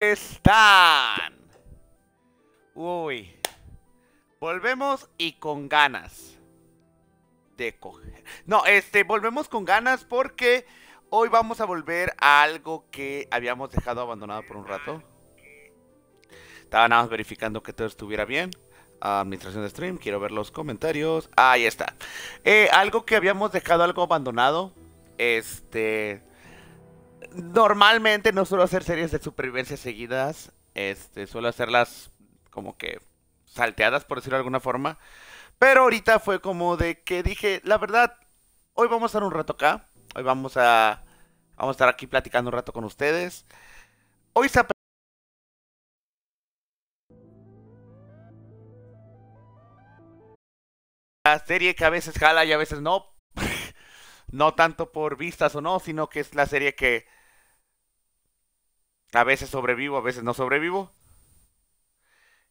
están? Uy. Volvemos y con ganas de coger. No, este, volvemos con ganas porque hoy vamos a volver a algo que habíamos dejado abandonado por un rato. Estaba nada más verificando que todo estuviera bien. Ah, administración de stream, quiero ver los comentarios. Ahí está. Eh, algo que habíamos dejado algo abandonado. Este normalmente no suelo hacer series de supervivencia seguidas. Este, suelo hacerlas como que salteadas, por decirlo de alguna forma. Pero ahorita fue como de que dije, la verdad, hoy vamos a estar un rato acá. Hoy vamos a, vamos a estar aquí platicando un rato con ustedes. Hoy se la serie que a veces jala y a veces no. no tanto por vistas o no, sino que es la serie que a veces sobrevivo, a veces no sobrevivo.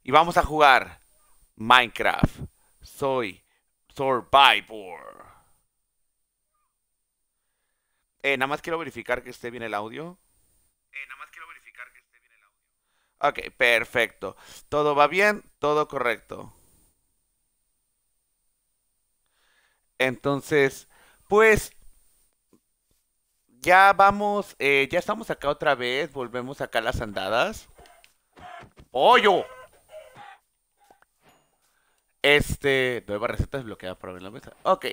Y vamos a jugar Minecraft. Soy Survivor. Eh, nada más quiero verificar que esté bien el audio. Eh, nada más quiero verificar que esté bien el audio. Ok, perfecto. Todo va bien, todo correcto. Entonces, pues ya vamos, eh, ya estamos acá otra vez, volvemos acá a las andadas. ¡Pollo! Este, nueva receta desbloqueada para ver la mesa. Ok.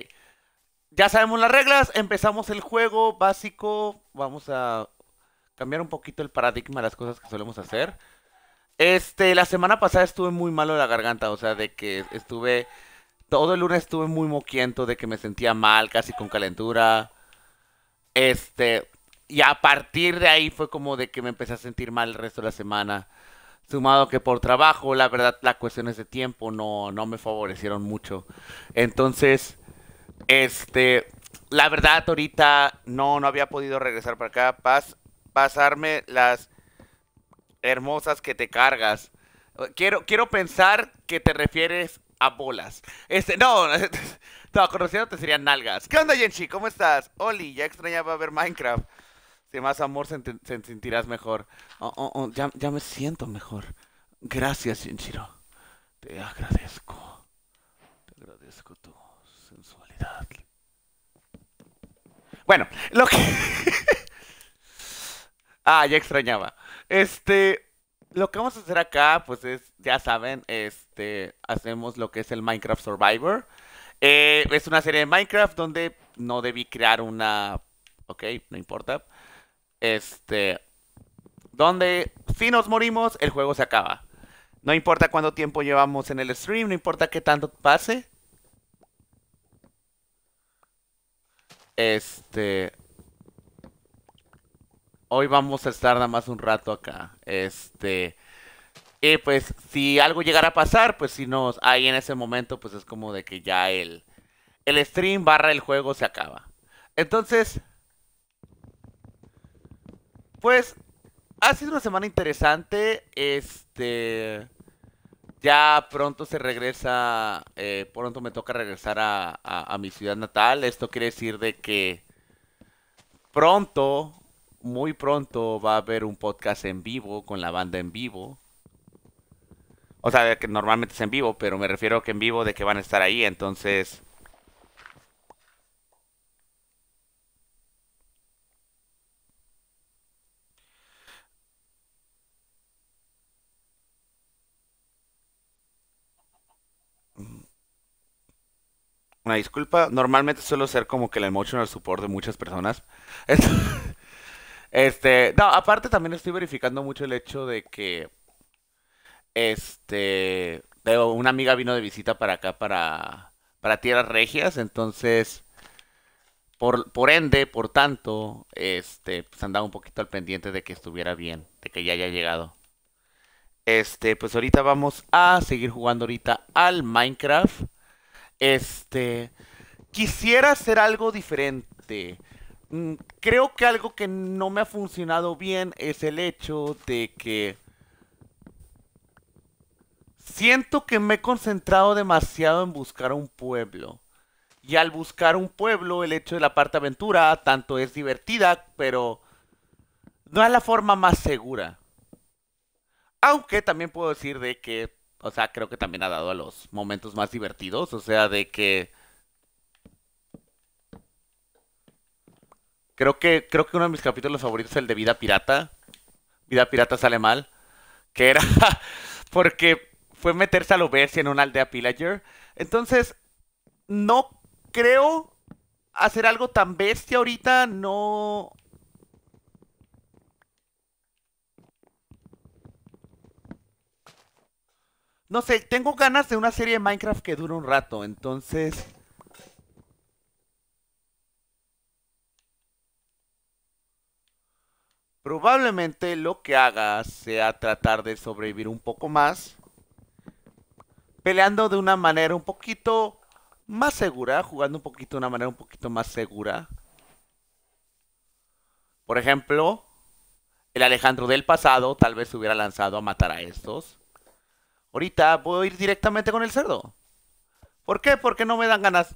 Ya sabemos las reglas, empezamos el juego básico. Vamos a cambiar un poquito el paradigma de las cosas que solemos hacer. Este, la semana pasada estuve muy malo de la garganta, o sea, de que estuve... Todo el lunes estuve muy moquiento, de que me sentía mal, casi con calentura. Este, y a partir de ahí fue como de que me empecé a sentir mal el resto de la semana. Sumado que por trabajo, la verdad, las cuestiones de tiempo no, no me favorecieron mucho. Entonces, este, la verdad, ahorita no, no había podido regresar para acá. pasarme las hermosas que te cargas. Quiero, quiero pensar que te refieres a bolas. Este, no, No, te serían nalgas. ¿Qué onda, Yenshi? ¿Cómo estás? Oli, ya extrañaba ver Minecraft. Si más amor se, sentirás mejor. Oh, oh, oh, ya, me siento mejor. Gracias, Jenshiro. Te agradezco. Te agradezco tu sensualidad. Bueno, lo que... ah, ya extrañaba. Este... Lo que vamos a hacer acá, pues es, ya saben, este, hacemos lo que es el Minecraft Survivor. Eh, es una serie de Minecraft donde no debí crear una. Ok, no importa. Este. Donde si nos morimos, el juego se acaba. No importa cuánto tiempo llevamos en el stream, no importa qué tanto pase. Este. Hoy vamos a estar nada más un rato acá. Este. Y, eh, pues si algo llegara a pasar, pues si no, ahí en ese momento, pues es como de que ya el, el stream barra el juego se acaba. Entonces, pues ha sido una semana interesante. Este, ya pronto se regresa, eh, pronto me toca regresar a mi ciudad natal. Esto quiere decir de que pronto, muy pronto va a haber un podcast en vivo con la banda en vivo. O sea, que normalmente es en vivo, pero me refiero a que en vivo de que van a estar ahí, entonces... Una disculpa, normalmente suelo ser como que el emotional support de muchas personas. Este, no, aparte también estoy verificando mucho el hecho de que este, una amiga vino de visita para acá, para, para Tierras Regias, entonces, por, por ende, por tanto, este, pues andaba un poquito al pendiente de que estuviera bien, de que ya haya llegado. Este, pues ahorita vamos a seguir jugando ahorita al Minecraft. Este, quisiera hacer algo diferente. Mm, creo que algo que no me ha funcionado bien es el hecho de que Siento que me he concentrado demasiado en buscar un pueblo. Y al buscar un pueblo, el hecho de la parte aventura tanto es divertida, pero no es la forma más segura. Aunque también puedo decir de que, o sea, creo que también ha dado a los momentos más divertidos, o sea, de que creo que creo que uno de mis capítulos favoritos es el de Vida Pirata. Vida Pirata sale mal, que era porque fue meterse a lo bestia en una aldea pillager. Entonces, no creo hacer algo tan bestia ahorita, no... No sé, tengo ganas de una serie de Minecraft que dure un rato, entonces... Probablemente lo que haga sea tratar de sobrevivir un poco más peleando de una manera un poquito más segura, jugando un poquito de una manera un poquito más segura. Por ejemplo, el Alejandro del pasado tal vez se hubiera lanzado a matar a estos. Ahorita puedo ir directamente con el cerdo. ¿Por qué? Porque no me dan ganas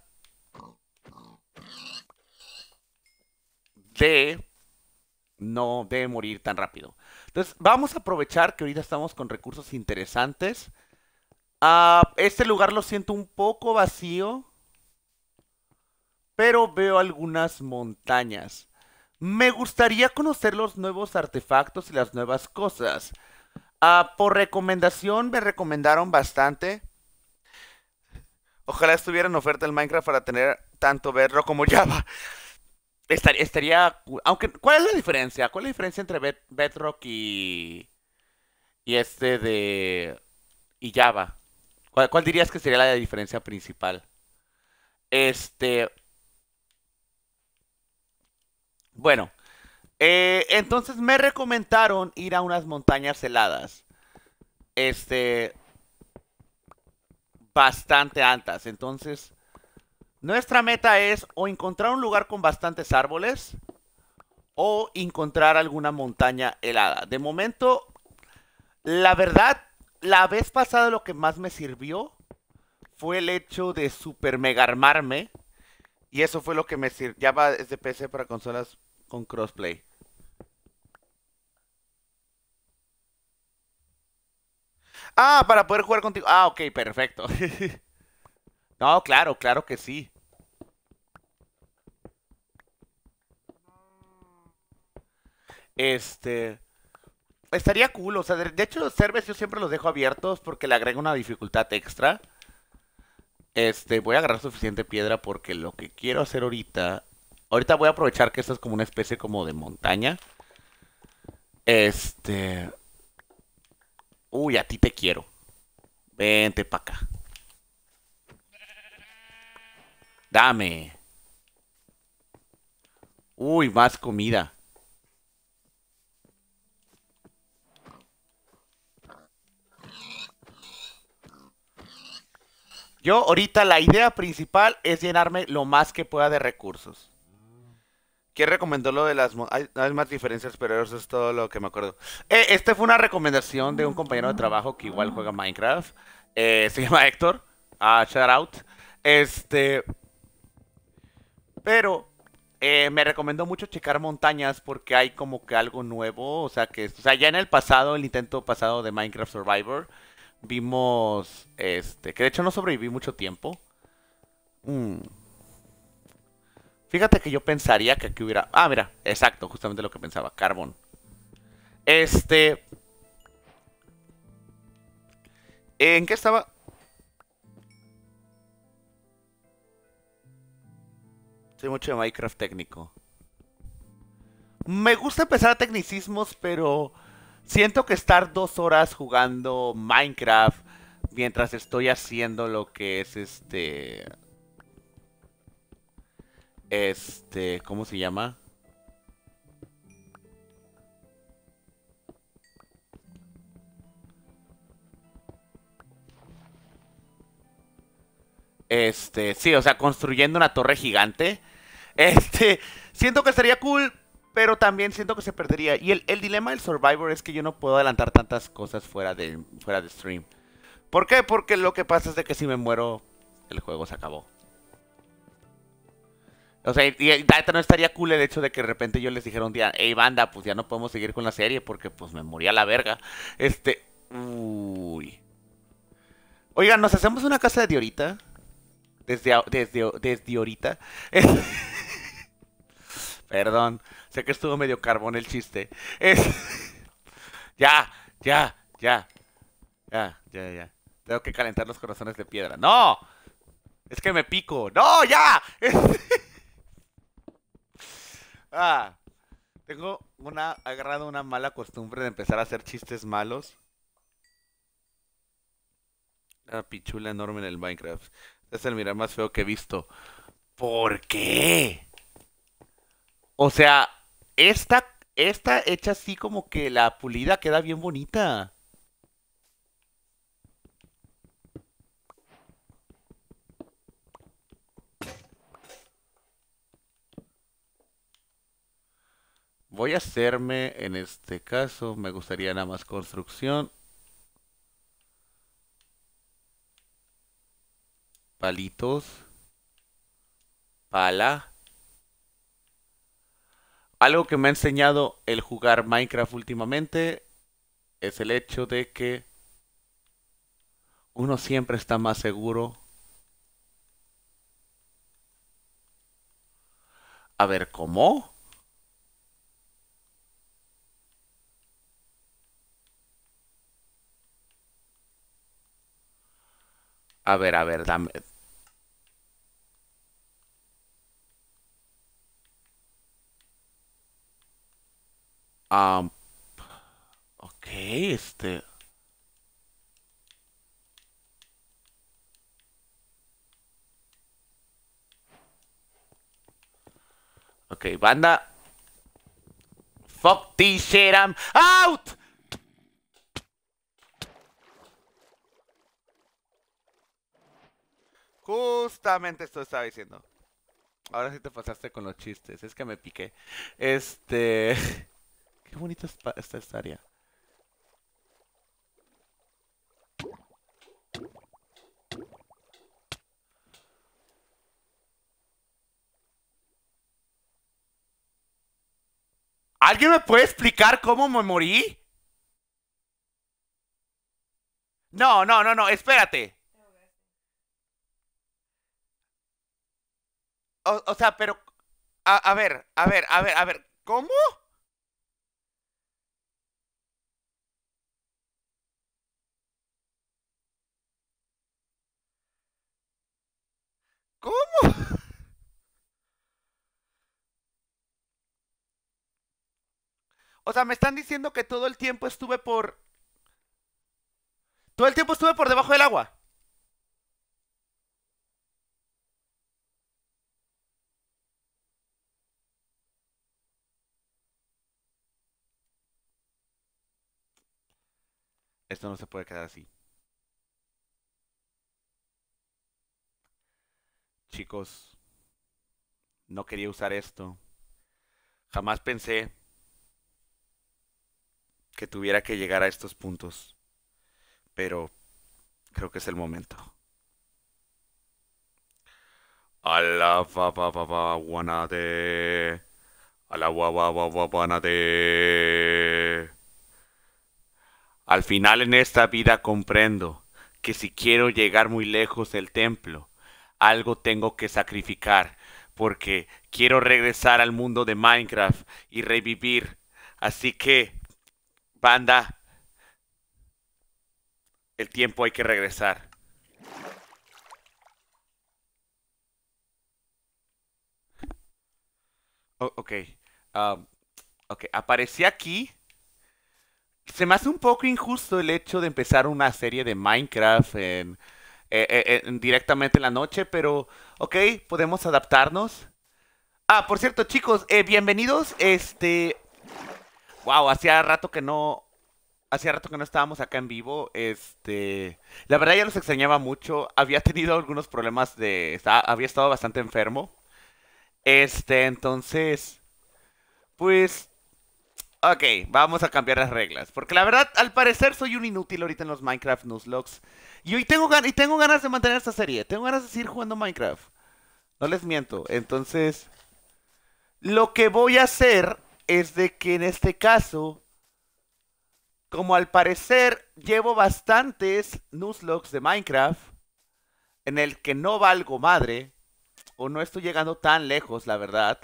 de no de morir tan rápido. Entonces, vamos a aprovechar que ahorita estamos con recursos interesantes Ah, este lugar lo siento un poco vacío, pero veo algunas montañas. Me gustaría conocer los nuevos artefactos y las nuevas cosas. Ah, por recomendación me recomendaron bastante. Ojalá estuviera en oferta el Minecraft para tener tanto Bedrock como Java. Estaría, aunque, ¿cuál es la diferencia? ¿Cuál es la diferencia entre Bedrock y y este de y Java? ¿Cuál, dirías que sería la diferencia principal? Este. Bueno. Eh, entonces me recomendaron ir a unas montañas heladas. Este. Bastante altas. Entonces. Nuestra meta es o encontrar un lugar con bastantes árboles o encontrar alguna montaña helada. De momento, la verdad, la vez pasada lo que más me sirvió fue el hecho de super mega armarme. Y eso fue lo que me sirvió. Ya va desde PC para consolas con crossplay. Ah, para poder jugar contigo. Ah, ok, perfecto. no, claro, claro que sí. Este. Estaría cool, o sea, de, hecho los cerves yo siempre los dejo abiertos porque le agrego una dificultad extra. Este, voy a agarrar suficiente piedra porque lo que quiero hacer ahorita... Ahorita voy a aprovechar que esto es como una especie como de montaña. Este... Uy, a ti te quiero. Vente pa' acá. Dame. Uy, más comida. Yo ahorita la idea principal es llenarme lo más que pueda de recursos. ¿Quién recomendó lo de las... Hay, hay, más diferencias, pero eso es todo lo que me acuerdo. Eh, esta fue una recomendación de un compañero de trabajo que igual juega Minecraft. Eh, se llama Héctor. Ah, shout out. Este... Pero eh, me recomendó mucho checar montañas porque hay como que algo nuevo. O sea, que o sea, ya en el pasado, el intento pasado de Minecraft Survivor, Vimos, este, que de hecho no sobreviví mucho tiempo. Mm. Fíjate que yo pensaría que aquí hubiera... Ah, mira, exacto, justamente lo que pensaba, carbón. Este... ¿En qué estaba? Soy mucho de Minecraft técnico. Me gusta empezar a tecnicismos, pero siento que estar dos horas jugando Minecraft mientras estoy haciendo lo que es este... Este, ¿cómo se llama? Este, sí, o sea, construyendo una torre gigante. Este, siento que sería cool pero también siento que se perdería. Y el, dilema del Survivor es que yo no puedo adelantar tantas cosas fuera de, fuera de stream. ¿Por qué? Porque lo que pasa es de que si me muero, el juego se acabó. O sea, y, no estaría cool el hecho de que de repente yo les dijera un día, hey banda, pues ya no podemos seguir con la serie porque pues me moría la verga. Este, uy. Oigan, ¿nos hacemos una casa de diorita? Desde, desde, desde ahorita. Perdón. Sé que estuvo medio carbón el chiste. Es... ya, ya, ya. Ya, ya, ya. Tengo que calentar los corazones de piedra. ¡No! Es que me pico. ¡No, ya! Ah, tengo una agarrado una mala costumbre de empezar a hacer chistes malos. Una pichula enorme en el Minecraft. es el mirar más feo que he visto. ¿Por qué? O sea, esta, esta hecha así como que la pulida queda bien bonita. Voy a hacerme, en este caso, me gustaría nada más construcción. Palitos. Pala. Algo que me ha enseñado el jugar Minecraft últimamente es el hecho de que uno siempre está más seguro A ver, ¿cómo? A ver, a ver, dame, Um, ok, este... Ok, banda. Fuck this shit, I'm out! Justamente esto estaba diciendo. Ahora sí te pasaste con los chistes. Es que me piqué. Este... bonita esta área. ¿Alguien me puede explicar cómo me morí? No, no, no, no, espérate. O, sea, pero... a ver, a ver, a ver, a ver, ¿cómo? ¿Cómo? O sea, me están diciendo que todo el tiempo estuve por... Todo el tiempo estuve por debajo del agua. Esto no se puede quedar así. chicos, no quería usar esto. Jamás pensé que tuviera que llegar a estos puntos, pero creo que es el momento. Ala va va va Al final en esta vida comprendo que si quiero llegar muy lejos del templo, algo tengo que sacrificar porque quiero regresar al mundo de Minecraft y revivir. Así que, banda, el tiempo hay que regresar. Oh, ok. Um, ok, aparecí aquí. Se me hace un poco injusto el hecho de empezar una serie de Minecraft en eh, eh, eh, directamente en la noche, pero ok, podemos adaptarnos. Ah, por cierto, chicos, bienvenidos. Este. Wow, hacía rato que no. Hacía rato que no estábamos acá en vivo. Este. La verdad ya los extrañaba mucho. Había tenido algunos problemas de. había estado bastante enfermo. Este, entonces. Pues. Ok, vamos a cambiar las reglas. Porque la verdad, al parecer, soy un inútil ahorita en los Minecraft Newslogs. Y hoy tengo, y tengo ganas de mantener esta serie. Tengo ganas de seguir jugando Minecraft. No les miento. Entonces, lo que voy a hacer es de que en este caso, como al parecer llevo bastantes newslogs de Minecraft, en el que no valgo madre, o no estoy llegando tan lejos, la verdad,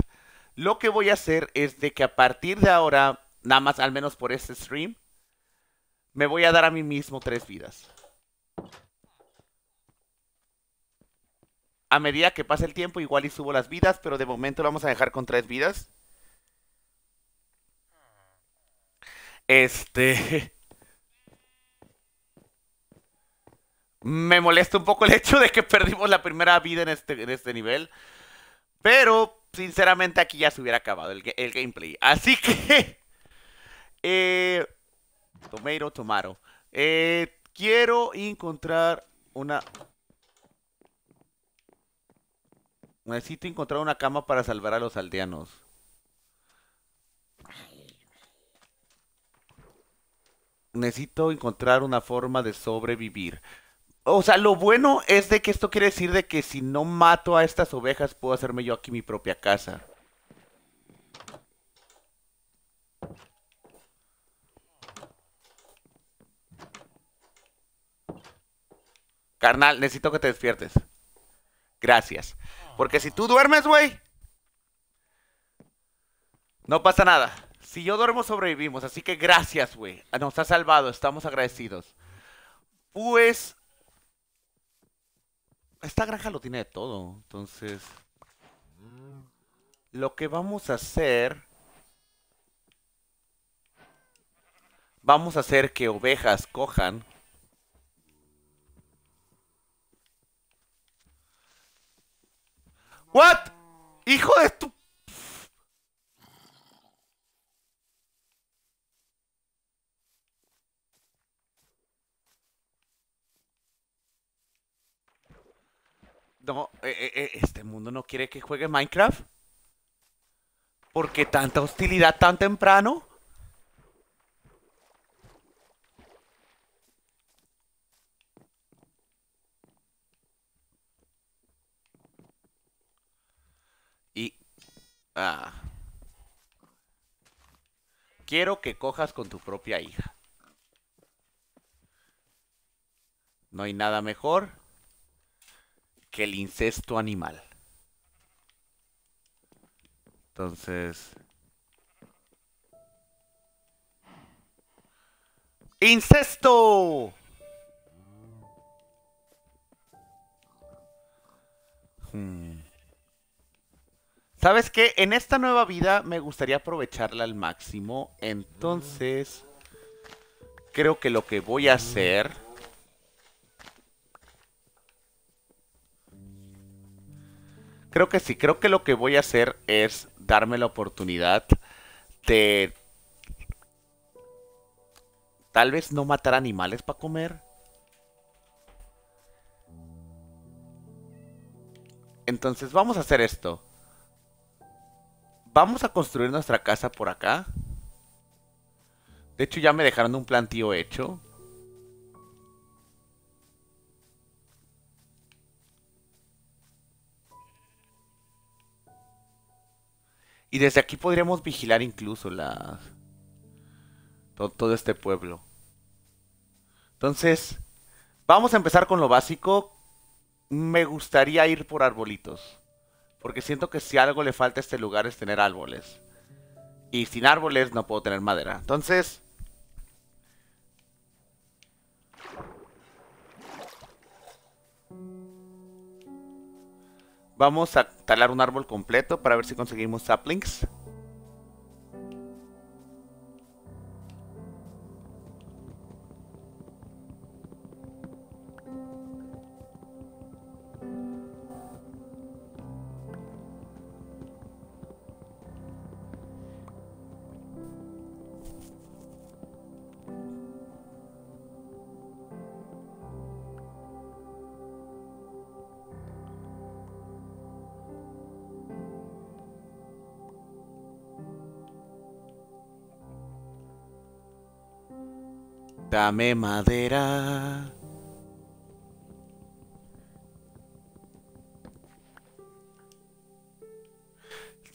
lo que voy a hacer es de que a partir de ahora, nada más al menos por este stream, me voy a dar a mí mismo tres vidas. a medida que pasa el tiempo, igual y subo las vidas, pero de momento lo vamos a dejar con tres vidas. Este. Me molesta un poco el hecho de que perdimos la primera vida en este, en este nivel. Pero, sinceramente, aquí ya se hubiera acabado el, el gameplay. Así que. Eh, tomato, tomaro. Eh, quiero encontrar una Necesito encontrar una cama para salvar a los aldeanos. Necesito encontrar una forma de sobrevivir. O sea, lo bueno es de que esto quiere decir de que si no mato a estas ovejas, puedo hacerme yo aquí mi propia casa. Carnal, necesito que te despiertes. Gracias. Porque si tú duermes, güey, no pasa nada. Si yo duermo, sobrevivimos. Así que gracias, güey. Ah, nos ha salvado. Estamos agradecidos. Pues. Esta granja lo tiene de todo. Entonces. Lo que vamos a hacer. Vamos a hacer que ovejas cojan. ¿What? Hijo de tu... No, eh, eh, eh, este mundo no quiere que juegue Minecraft. ¿Por qué tanta hostilidad tan temprano? Ah. Quiero que cojas con tu propia hija. No hay nada mejor que el incesto animal. Entonces... ¡Incesto! Hmm. ¿Sabes qué? En esta nueva vida me gustaría aprovecharla al máximo. Entonces, creo que lo que voy a hacer... Creo que sí, creo que lo que voy a hacer es darme la oportunidad de... Tal vez no matar animales para comer. Entonces vamos a hacer esto vamos a construir nuestra casa por acá. De hecho, ya me dejaron un plantío hecho. Y desde aquí podríamos vigilar incluso la... todo este pueblo. Entonces, vamos a empezar con lo básico. Me gustaría ir por arbolitos. Porque siento que si algo le falta a este lugar es tener árboles. Y sin árboles no puedo tener madera. Entonces... Vamos a talar un árbol completo para ver si conseguimos saplings. Dame madera.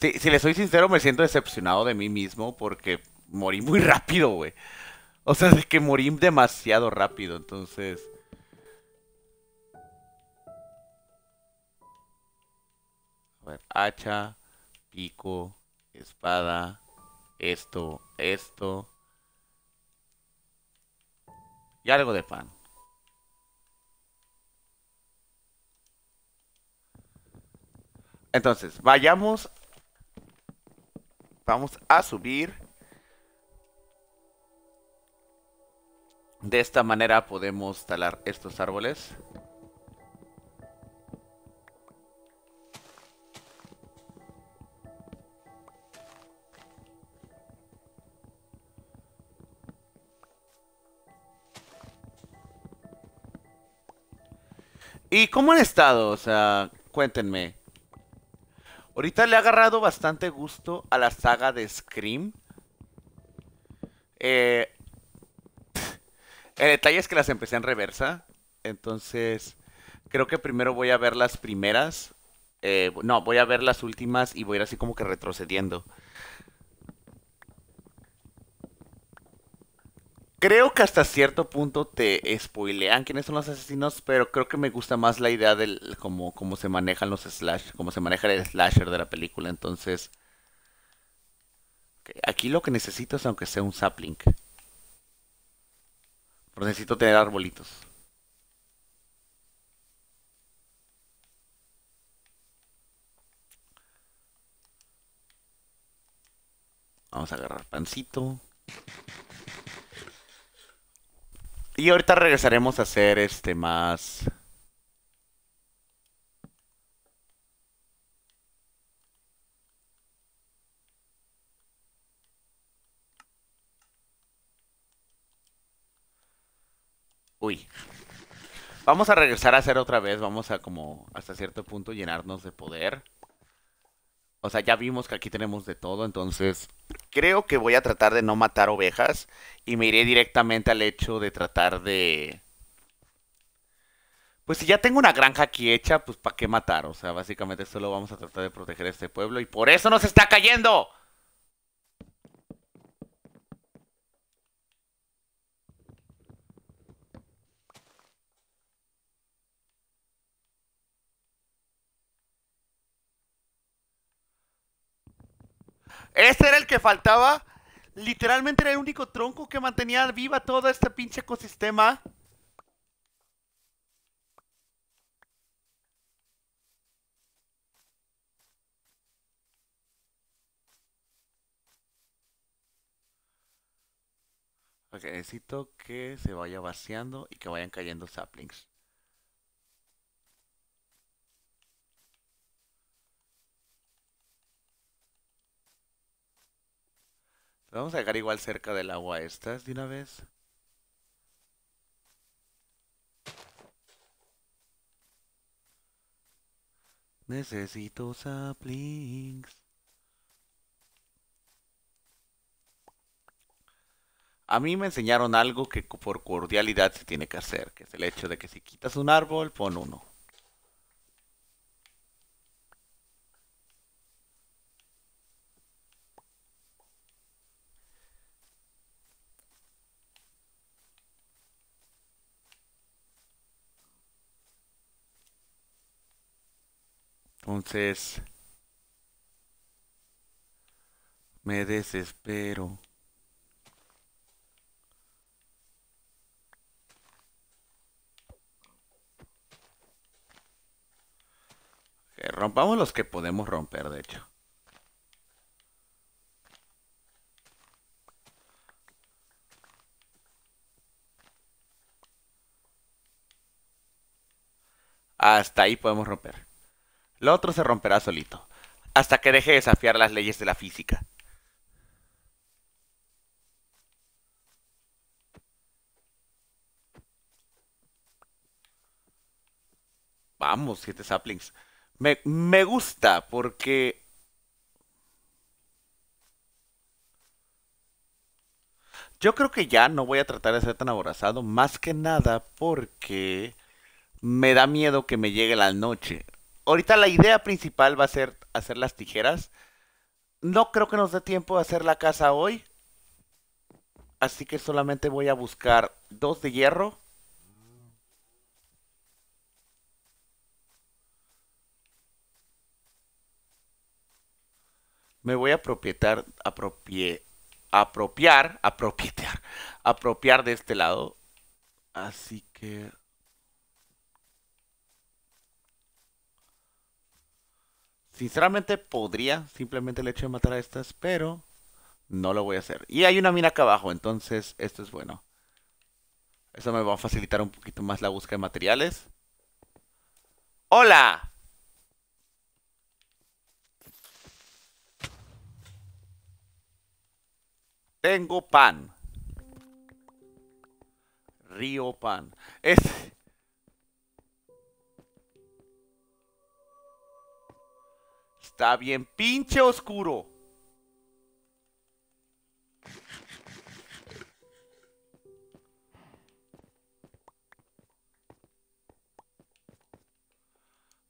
Si, si le soy sincero, me siento decepcionado de mí mismo porque morí muy rápido, güey. O sea, es que morí demasiado rápido, entonces... A ver, hacha, pico, espada, esto, esto, y algo de pan. Entonces, vayamos. Vamos a subir. De esta manera podemos talar estos árboles. ¿Y cómo han estado? O sea, cuéntenme. Ahorita le ha agarrado bastante gusto a la saga de Scream. Eh, el detalle es que las empecé en reversa. Entonces, creo que primero voy a ver las primeras. Eh, no, voy a ver las últimas y voy a ir así como que retrocediendo. Creo que hasta cierto punto te spoilean quiénes son los asesinos, pero creo que me gusta más la idea de cómo, se manejan los slash, cómo se maneja el slasher de la película. Entonces, aquí lo que necesito es aunque sea un sapling. Pero necesito tener arbolitos. Vamos a agarrar pancito. Y ahorita regresaremos a hacer este más... Uy. Vamos a regresar a hacer otra vez, vamos a como hasta cierto punto llenarnos de poder. O sea, ya vimos que aquí tenemos de todo, entonces creo que voy a tratar de no matar ovejas y me iré directamente al hecho de tratar de... Pues si ya tengo una granja aquí hecha, pues ¿para qué matar? O sea, básicamente solo vamos a tratar de proteger este pueblo y por eso nos está cayendo. Ese era el que faltaba. Literalmente era el único tronco que mantenía viva todo este pinche ecosistema. Ok, necesito que se vaya vaciando y que vayan cayendo saplings. Vamos a dejar igual cerca del agua estas de una vez. Necesito saplings. A mí me enseñaron algo que por cordialidad se tiene que hacer, que es el hecho de que si quitas un árbol, pon uno. Entonces, me desespero. rompamos los que podemos romper, de hecho. Hasta ahí podemos romper. Lo otro se romperá solito, hasta que deje de desafiar las leyes de la física. Vamos, siete saplings. Me, me gusta porque... Yo creo que ya no voy a tratar de ser tan aborazado, más que nada porque me da miedo que me llegue la noche ahorita la idea principal va a ser hacer las tijeras. No creo que nos dé tiempo de hacer la casa hoy. Así que solamente voy a buscar dos de hierro. Me voy a apropiar, apropiar, apropietar apropiar de este lado. Así que Sinceramente podría simplemente el hecho de matar a estas, pero no lo voy a hacer. Y hay una mina acá abajo, entonces esto es bueno. Eso me va a facilitar un poquito más la búsqueda de materiales. ¡Hola! Tengo pan. Río pan. Es... Está bien pinche oscuro.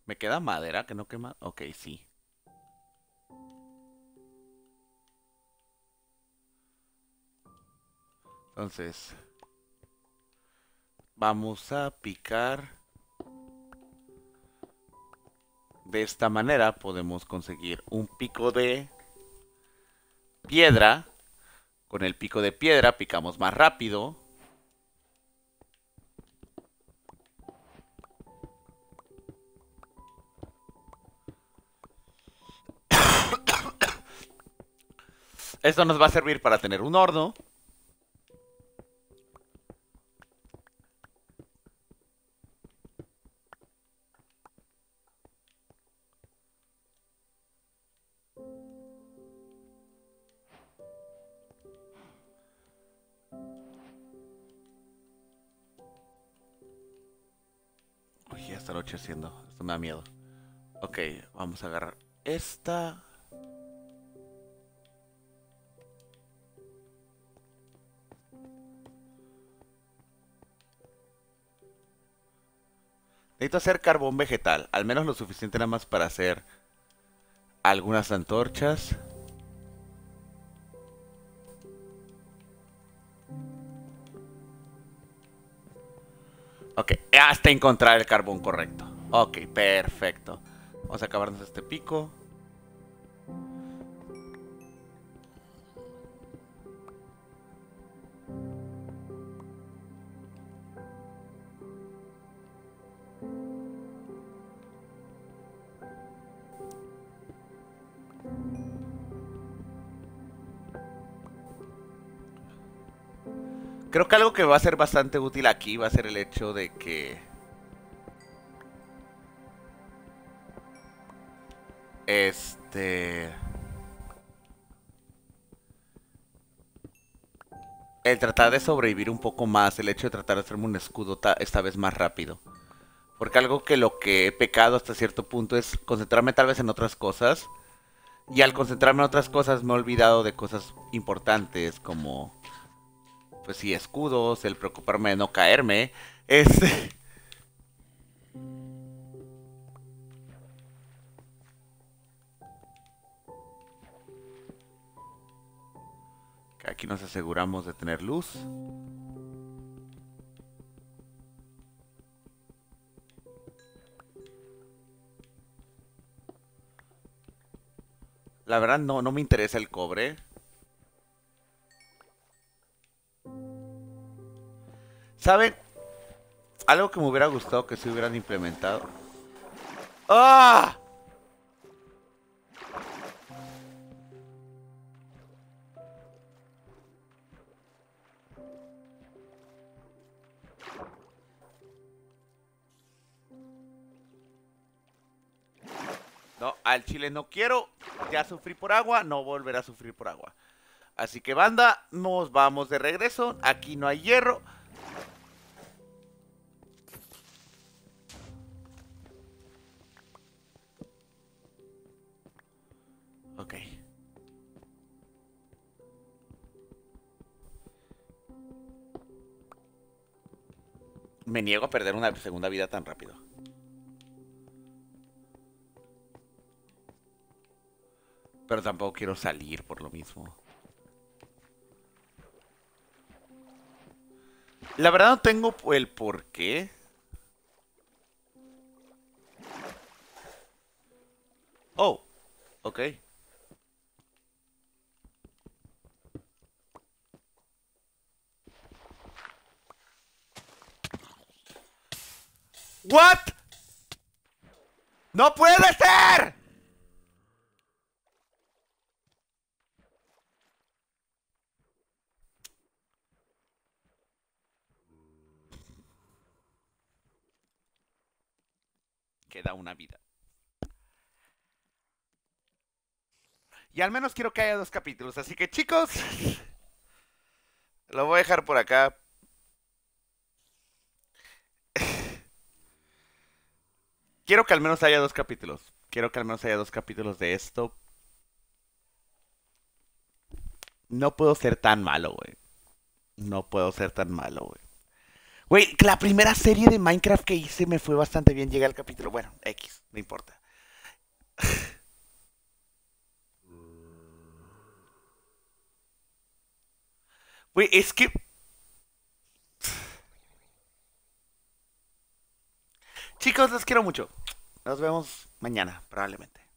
¿Me queda madera que no quema? Ok, sí. Entonces, vamos a picar De esta manera podemos conseguir un pico de piedra. Con el pico de piedra picamos más rápido. Esto nos va a servir para tener un horno. noche haciendo, Esto me da miedo. Ok, vamos a agarrar esta. Necesito hacer carbón vegetal, al menos lo suficiente nada más para hacer algunas antorchas. Ok, hasta encontrar el carbón correcto. Ok, perfecto. Vamos a acabarnos este pico. Creo que algo que va a ser bastante útil aquí va a ser el hecho de que... Este... El tratar de sobrevivir un poco más, el hecho de tratar de hacerme un escudo esta vez más rápido. Porque algo que lo que he pecado hasta cierto punto es concentrarme tal vez en otras cosas. Y al concentrarme en otras cosas me he olvidado de cosas importantes como pues sí, escudos, el preocuparme de no caerme. Este. Aquí nos aseguramos de tener luz. La verdad no, no me interesa el cobre. ¿Saben? Algo que me hubiera gustado que se hubieran implementado. ¡Ah! No, al chile no quiero. Ya sufrí por agua, no volverá a sufrir por agua. Así que banda, nos vamos de regreso. Aquí no hay hierro. Me niego a perder una segunda vida tan rápido. Pero tampoco quiero salir por lo mismo. La verdad no tengo el por qué. Oh, ok. ¿What? ¡No puede ser! Queda una vida. Y al menos quiero que haya dos capítulos. Así que chicos, lo voy a dejar por acá. quiero que al menos haya dos capítulos. Quiero que al menos haya dos capítulos de esto. No puedo ser tan malo, güey. No puedo ser tan malo, güey. Güey, la primera serie de Minecraft que hice me fue bastante bien. Llegué al capítulo. Bueno, X, no importa. Güey, es que Chicos, los quiero mucho. Nos vemos mañana, probablemente.